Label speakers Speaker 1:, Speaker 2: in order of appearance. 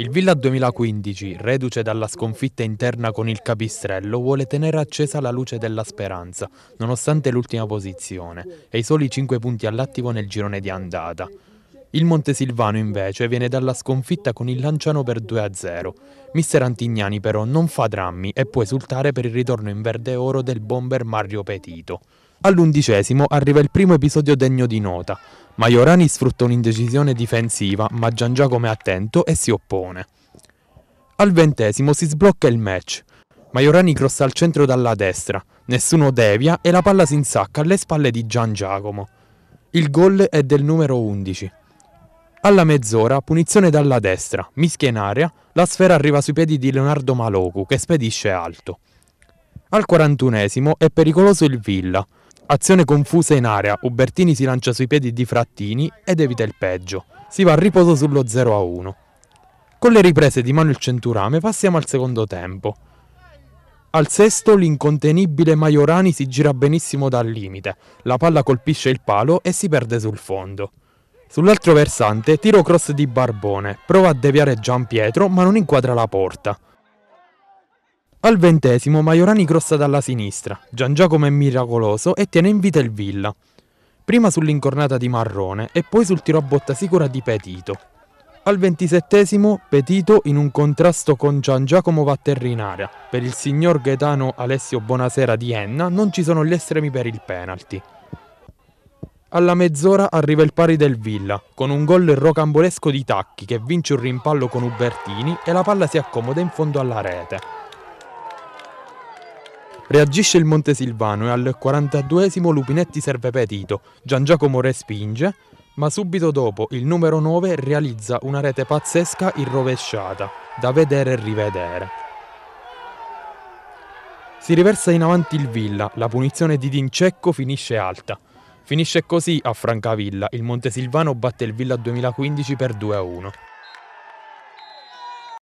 Speaker 1: Il Villa 2015, reduce dalla sconfitta interna con il Capistrello, vuole tenere accesa la luce della speranza, nonostante l'ultima posizione, e i soli 5 punti all'attivo nel girone di andata. Il Montesilvano invece viene dalla sconfitta con il Lanciano per 2-0. Mister Antignani però non fa drammi e può esultare per il ritorno in verde e oro del bomber Mario Petito. All'undicesimo arriva il primo episodio degno di nota. Maiorani sfrutta un'indecisione difensiva ma Gian Giacomo è attento e si oppone. Al ventesimo si sblocca il match. Maiorani crossa al centro dalla destra, nessuno devia e la palla si insacca alle spalle di Gian Giacomo. Il gol è del numero 11. Alla mezz'ora, punizione dalla destra, mischia in area, la sfera arriva sui piedi di Leonardo Maloku che spedisce alto. Al 41esimo è pericoloso il Villa. Azione confusa in area, Ubertini si lancia sui piedi di Frattini ed evita il peggio. Si va a riposo sullo 0-1. Con le riprese di Manuel Centurame passiamo al secondo tempo. Al sesto l'incontenibile Maiorani si gira benissimo dal limite, la palla colpisce il palo e si perde sul fondo. Sull'altro versante tiro cross di Barbone, prova a deviare Gian Pietro ma non inquadra la porta. Al ventesimo Maiorani crossa dalla sinistra, Gian Giacomo è miracoloso e tiene in vita il Villa. Prima sull'incornata di Marrone e poi sul tiro a botta sicura di Petito. Al ventisettesimo Petito in un contrasto con Gian Giacomo va a terra in area. Per il signor Gaetano Alessio Bonasera di Enna non ci sono gli estremi per il penalty. Alla mezz'ora arriva il pari del Villa, con un gol rocambolesco di Tacchi che vince un rimpallo con Ubertini e la palla si accomoda in fondo alla rete. Reagisce il Montesilvano e al 42esimo Lupinetti serve Petito, Gian Giacomo respinge, ma subito dopo il numero 9 realizza una rete pazzesca irrovesciata, da vedere e rivedere. Si riversa in avanti il Villa, la punizione di Dincecco finisce alta, Finisce così a Francavilla, il Montesilvano batte il Villa 2015 per 2-1.